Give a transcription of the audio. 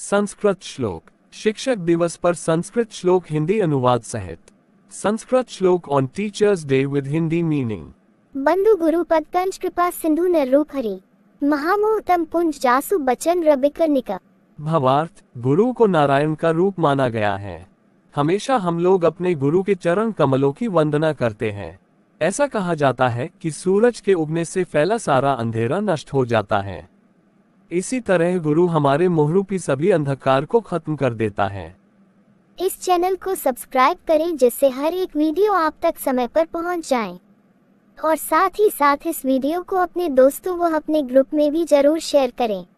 संस्कृत श्लोक शिक्षक दिवस पर संस्कृत श्लोक हिंदी अनुवाद सहित संस्कृत श्लोक on teachers day with Hindi meaning बंधु गुरु पद कंच कृपा सिंधु ने रूप हरि महामोह पुंज जासु बचन रबिकर निका भवार्थ गुरु को नारायण का रूप माना गया है हमेशा हम लोग अपने गुरु के चरण कमलों की वंदना करते हैं ऐसा कहा जाता है कि सूरज के उगने से फैला सारा अंधेरा नष्ट हो जाता है इसी तरह गुरु हमारे मोहरूपी सभी अंधकार को खत्म कर देता है इस चैनल को सब्सक्राइब करें जिससे हर एक वीडियो आप तक समय पर पहुंच जाए और साथ ही साथ इस वीडियो को अपने दोस्तों व अपने ग्रुप में भी जरूर शेयर करें